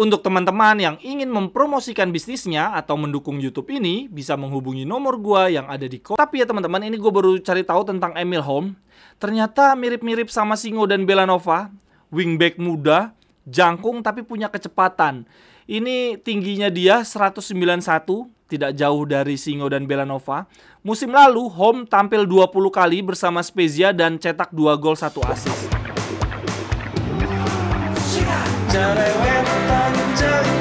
Untuk teman-teman yang ingin mempromosikan bisnisnya atau mendukung YouTube ini, bisa menghubungi nomor gua yang ada di kolom. Tapi ya teman-teman, ini gue baru cari tahu tentang Emil Home. Ternyata mirip-mirip sama Singo dan Belanova, wingback muda, jangkung tapi punya kecepatan. Ini tingginya dia 191, tidak jauh dari Singo dan Belanova. Musim lalu, Home tampil 20 kali bersama Spezia dan cetak 2 gol 1 assist. shelter.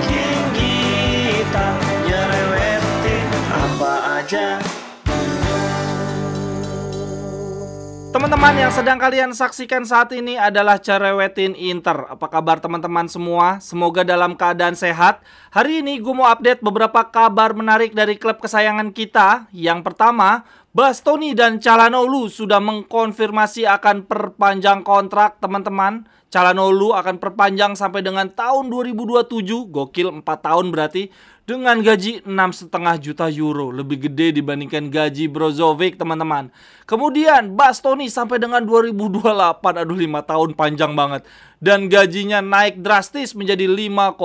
Teman-teman yang sedang kalian saksikan saat ini adalah Cerewetin Inter. Apa kabar teman-teman semua? Semoga dalam keadaan sehat. Hari ini gue mau update beberapa kabar menarik dari klub kesayangan kita. Yang pertama, Bastoni dan Calhanoglu sudah mengkonfirmasi akan perpanjang kontrak teman-teman. Calhanoglu akan perpanjang sampai dengan tahun 2027. Gokil 4 tahun berarti dengan gaji 6,5 juta euro lebih gede dibandingkan gaji Brozovic teman-teman kemudian Bastoni sampai dengan 2028 aduh 5 tahun panjang banget dan gajinya naik drastis menjadi 5,5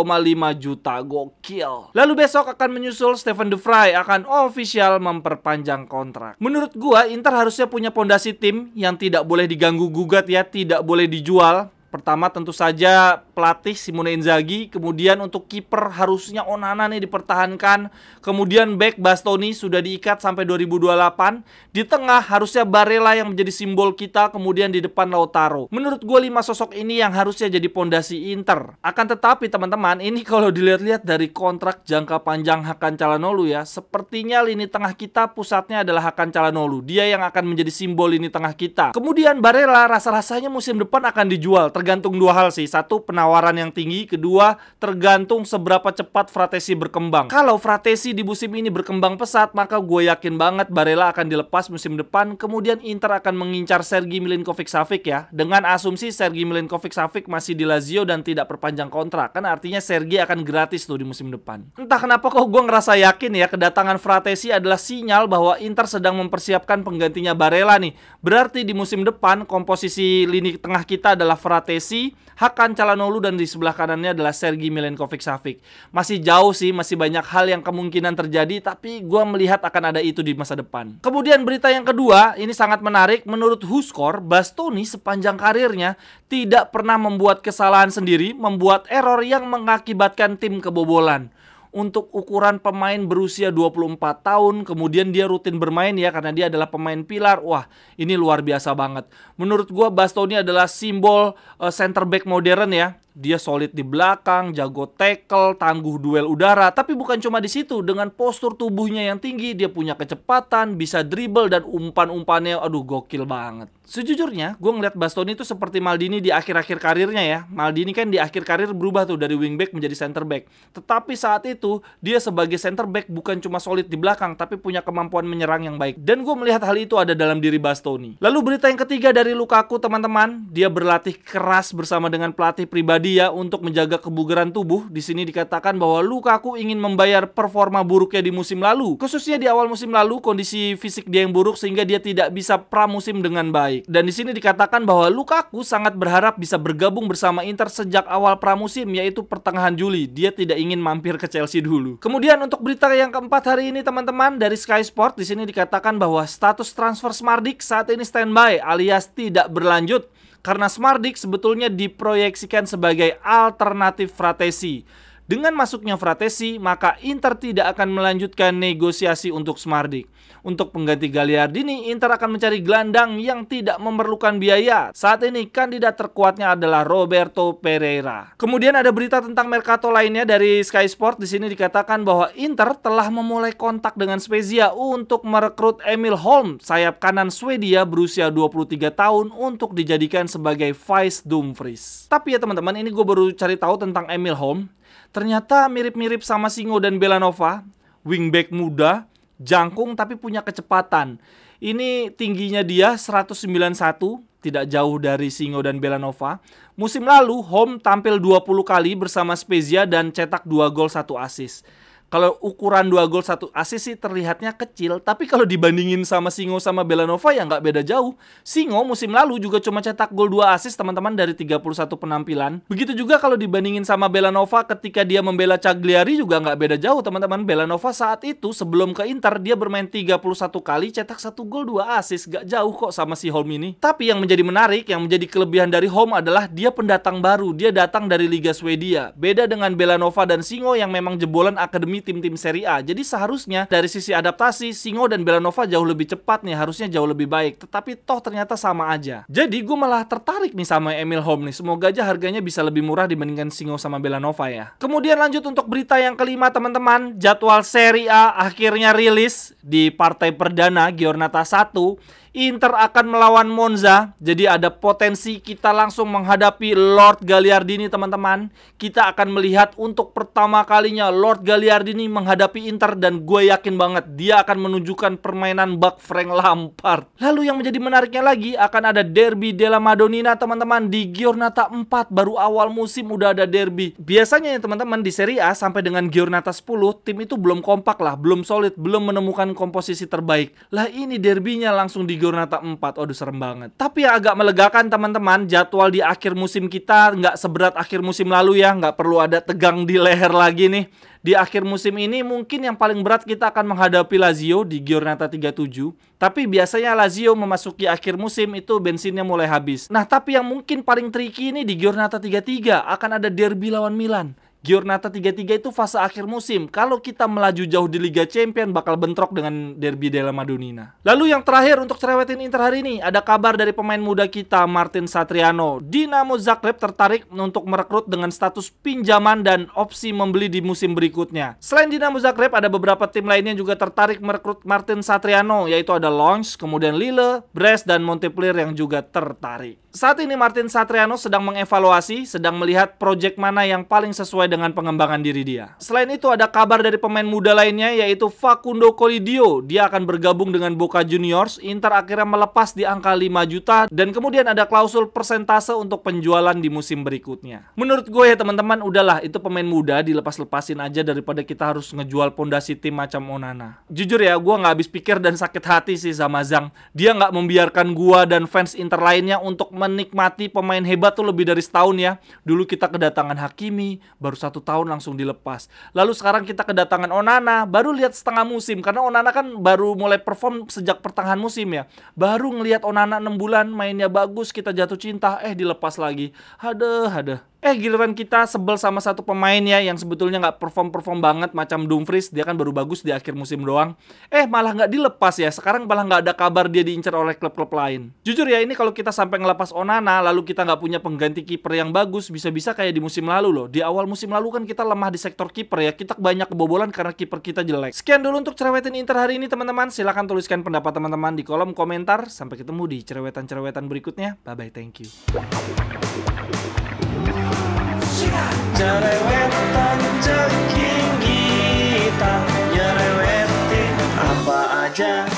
juta gokil lalu besok akan menyusul Stephen De Vrij akan official memperpanjang kontrak menurut gua Inter harusnya punya pondasi tim yang tidak boleh diganggu gugat ya tidak boleh dijual Pertama tentu saja pelatih Simone Inzaghi, kemudian untuk kiper harusnya Onana nih dipertahankan, kemudian back Bastoni sudah diikat sampai 2028, di tengah harusnya Barella yang menjadi simbol kita, kemudian di depan Lautaro. Menurut gue lima sosok ini yang harusnya jadi pondasi Inter. Akan tetapi teman-teman, ini kalau dilihat-lihat dari kontrak jangka panjang Hakan Calhanoglu ya, sepertinya lini tengah kita pusatnya adalah Hakan Calhanoglu. Dia yang akan menjadi simbol lini tengah kita. Kemudian Barella rasa-rasanya musim depan akan dijual, tergantung dua hal sih. Satu, penampilan penawaran yang tinggi, kedua tergantung seberapa cepat Fratesi berkembang. Kalau Fratesi di musim ini berkembang pesat, maka gue yakin banget Barella akan dilepas musim depan, kemudian Inter akan mengincar Sergi Milinkovic-Savic ya. Dengan asumsi Sergi Milinkovic-Savic masih di Lazio dan tidak perpanjang kontrak, kan artinya Sergi akan gratis tuh di musim depan. Entah kenapa kok gue ngerasa yakin ya kedatangan Fratesi adalah sinyal bahwa Inter sedang mempersiapkan penggantinya Barella nih. Berarti di musim depan komposisi lini tengah kita adalah Fratesi, Hakan Calhanoglu dan di sebelah kanannya adalah Sergi Milenkovic Savic. Masih jauh sih, masih banyak hal yang kemungkinan terjadi, tapi gue melihat akan ada itu di masa depan. Kemudian berita yang kedua, ini sangat menarik. Menurut Huskor, Bastoni sepanjang karirnya tidak pernah membuat kesalahan sendiri, membuat error yang mengakibatkan tim kebobolan untuk ukuran pemain berusia 24 tahun kemudian dia rutin bermain ya karena dia adalah pemain pilar wah ini luar biasa banget menurut gue, Bastoni adalah simbol uh, center back modern ya dia solid di belakang, jago tackle, tangguh duel udara, tapi bukan cuma di situ. Dengan postur tubuhnya yang tinggi, dia punya kecepatan, bisa dribble dan umpan-umpannya aduh gokil banget sejujurnya gue ngeliat Bastoni itu seperti Maldini di akhir-akhir karirnya ya. Maldini kan di akhir karir berubah tuh dari wingback menjadi center back. Tetapi saat itu dia sebagai center back bukan cuma solid di belakang tapi punya kemampuan menyerang yang baik. Dan gue melihat hal itu ada dalam diri Bastoni. Lalu berita yang ketiga dari Lukaku teman-teman, dia berlatih keras bersama dengan pelatih pribadi ya untuk menjaga kebugaran tubuh. Di sini dikatakan bahwa Lukaku ingin membayar performa buruknya di musim lalu. Khususnya di awal musim lalu kondisi fisik dia yang buruk sehingga dia tidak bisa pramusim dengan baik baik. Dan di sini dikatakan bahwa Lukaku sangat berharap bisa bergabung bersama Inter sejak awal pramusim yaitu pertengahan Juli. Dia tidak ingin mampir ke Chelsea dulu. Kemudian untuk berita yang keempat hari ini teman-teman dari Sky Sport di sini dikatakan bahwa status transfer Smardik saat ini standby alias tidak berlanjut karena Smardik sebetulnya diproyeksikan sebagai alternatif Fratesi. Dengan masuknya Fratesi, maka Inter tidak akan melanjutkan negosiasi untuk Smardik. Untuk pengganti Gagliardini, Inter akan mencari gelandang yang tidak memerlukan biaya. Saat ini kandidat terkuatnya adalah Roberto Pereira. Kemudian ada berita tentang Mercato lainnya dari Sky Sport. Di sini dikatakan bahwa Inter telah memulai kontak dengan Spezia untuk merekrut Emil Holm, sayap kanan Swedia berusia 23 tahun untuk dijadikan sebagai Vice Dumfries. Tapi ya teman-teman, ini gue baru cari tahu tentang Emil Holm. Ternyata mirip-mirip sama Singo dan Belanova, wingback muda, jangkung tapi punya kecepatan. Ini tingginya dia 191, tidak jauh dari Singo dan Belanova. Musim lalu, Home tampil 20 kali bersama Spezia dan cetak 2 gol 1 assist kalau ukuran dua gol satu asis sih terlihatnya kecil, tapi kalau dibandingin sama Singo sama Belanova ya nggak beda jauh. Singo musim lalu juga cuma cetak gol dua asis teman-teman dari 31 penampilan. Begitu juga kalau dibandingin sama Belanova ketika dia membela Cagliari juga nggak beda jauh teman-teman. Belanova saat itu sebelum ke Inter dia bermain 31 kali cetak satu gol dua asis, nggak jauh kok sama si Holm ini. Tapi yang menjadi menarik, yang menjadi kelebihan dari Holm adalah dia pendatang baru, dia datang dari Liga Swedia. Beda dengan Belanova dan Singo yang memang jebolan akademi demi tim-tim Serie A. Jadi seharusnya dari sisi adaptasi, Singo dan Belanova jauh lebih cepat nih, harusnya jauh lebih baik. Tetapi toh ternyata sama aja. Jadi gue malah tertarik nih sama Emil Holm nih. Semoga aja harganya bisa lebih murah dibandingkan Singo sama Belanova ya. Kemudian lanjut untuk berita yang kelima teman-teman. Jadwal Serie A akhirnya rilis di partai perdana Giornata 1 Inter akan melawan Monza. Jadi ada potensi kita langsung menghadapi Lord Gagliardini teman-teman. Kita akan melihat untuk pertama kalinya Lord Gagliardini menghadapi Inter dan gue yakin banget dia akan menunjukkan permainan bak Frank Lampard. Lalu yang menjadi menariknya lagi akan ada derby della Madonnina teman-teman di Giornata 4 baru awal musim udah ada derby. Biasanya ya teman-teman di Serie A sampai dengan Giornata 10 tim itu belum kompak lah, belum solid, belum menemukan komposisi terbaik. Lah ini derbynya langsung di Giornata 4 Aduh serem banget Tapi ya agak melegakan teman-teman Jadwal di akhir musim kita nggak seberat akhir musim lalu ya nggak perlu ada tegang di leher lagi nih Di akhir musim ini mungkin yang paling berat kita akan menghadapi Lazio di Giornata 37 Tapi biasanya Lazio memasuki akhir musim itu bensinnya mulai habis Nah tapi yang mungkin paling tricky ini di Giornata 33 Akan ada derby lawan Milan Giornata 33 itu fase akhir musim. Kalau kita melaju jauh di Liga Champion bakal bentrok dengan derby della Madonnina. Lalu yang terakhir untuk cerewetin Inter hari ini, ada kabar dari pemain muda kita Martin Satriano. Dinamo Zagreb tertarik untuk merekrut dengan status pinjaman dan opsi membeli di musim berikutnya. Selain Dinamo Zagreb, ada beberapa tim lainnya juga tertarik merekrut Martin Satriano, yaitu ada Lons, kemudian Lille, Brest, dan Montpellier yang juga tertarik. Saat ini Martin Satriano sedang mengevaluasi, sedang melihat proyek mana yang paling sesuai dengan pengembangan diri dia. Selain itu ada kabar dari pemain muda lainnya yaitu Facundo Colidio. Dia akan bergabung dengan Boca Juniors. Inter akhirnya melepas di angka 5 juta dan kemudian ada klausul persentase untuk penjualan di musim berikutnya. Menurut gue ya teman-teman, udahlah itu pemain muda dilepas-lepasin aja daripada kita harus ngejual pondasi tim macam Onana. Jujur ya, gue nggak habis pikir dan sakit hati sih sama Zhang. Dia nggak membiarkan gue dan fans Inter lainnya untuk menikmati pemain hebat tuh lebih dari setahun ya. Dulu kita kedatangan Hakimi, baru satu tahun langsung dilepas. Lalu sekarang kita kedatangan Onana, baru lihat setengah musim karena Onana kan baru mulai perform sejak pertengahan musim ya. Baru ngelihat Onana 6 bulan mainnya bagus, kita jatuh cinta, eh dilepas lagi. Hadeh, hadeh eh giliran kita sebel sama satu pemain ya yang sebetulnya nggak perform perform banget macam Dumfries dia kan baru bagus di akhir musim doang eh malah nggak dilepas ya sekarang malah nggak ada kabar dia diincar oleh klub-klub lain jujur ya ini kalau kita sampai ngelepas Onana lalu kita nggak punya pengganti kiper yang bagus bisa-bisa kayak di musim lalu loh di awal musim lalu kan kita lemah di sektor kiper ya kita banyak kebobolan karena kiper kita jelek sekian dulu untuk cerewetin Inter hari ini teman-teman silahkan tuliskan pendapat teman-teman di kolom komentar sampai ketemu di cerewetan-cerewetan berikutnya bye bye thank you Jerewetan jengking kita Nyerewetin apa aja